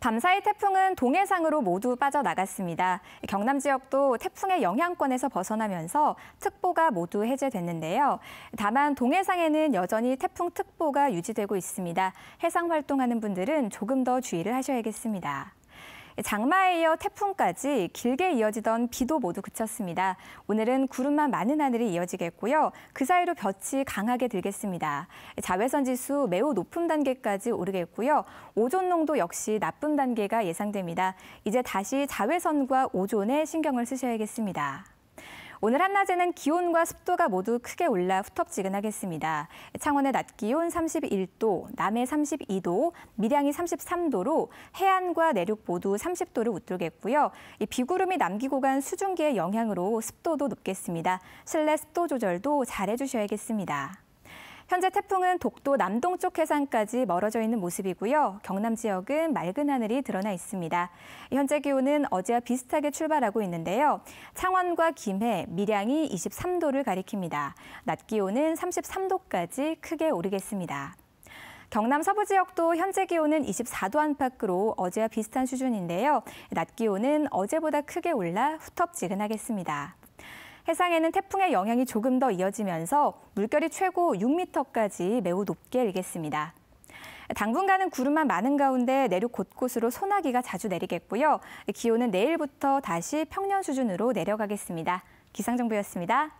밤사이 태풍은 동해상으로 모두 빠져나갔습니다. 경남 지역도 태풍의 영향권에서 벗어나면서 특보가 모두 해제됐는데요. 다만 동해상에는 여전히 태풍 특보가 유지되고 있습니다. 해상 활동하는 분들은 조금 더 주의를 하셔야겠습니다. 장마에 이어 태풍까지 길게 이어지던 비도 모두 그쳤습니다. 오늘은 구름만 많은 하늘이 이어지겠고요. 그 사이로 볕이 강하게 들겠습니다. 자외선 지수 매우 높은 단계까지 오르겠고요. 오존 농도 역시 나쁨 단계가 예상됩니다. 이제 다시 자외선과 오존에 신경을 쓰셔야겠습니다. 오늘 한낮에는 기온과 습도가 모두 크게 올라 후텁지근하겠습니다. 창원의 낮 기온 31도, 남해 32도, 밀양이 33도로 해안과 내륙 모두 30도를 웃돌겠고요. 비구름이 남기고 간 수증기의 영향으로 습도도 높겠습니다. 실내 습도 조절도 잘해주셔야겠습니다. 현재 태풍은 독도 남동쪽 해상까지 멀어져 있는 모습이고요. 경남 지역은 맑은 하늘이 드러나 있습니다. 현재 기온은 어제와 비슷하게 출발하고 있는데요. 창원과 김해, 밀양이 23도를 가리킵니다. 낮 기온은 33도까지 크게 오르겠습니다. 경남 서부 지역도 현재 기온은 24도 안팎으로 어제와 비슷한 수준인데요. 낮 기온은 어제보다 크게 올라 후텁지근하겠습니다. 해상에는 태풍의 영향이 조금 더 이어지면서 물결이 최고 6m까지 매우 높게 일겠습니다. 당분간은 구름만 많은 가운데 내륙 곳곳으로 소나기가 자주 내리겠고요. 기온은 내일부터 다시 평년 수준으로 내려가겠습니다. 기상정보였습니다.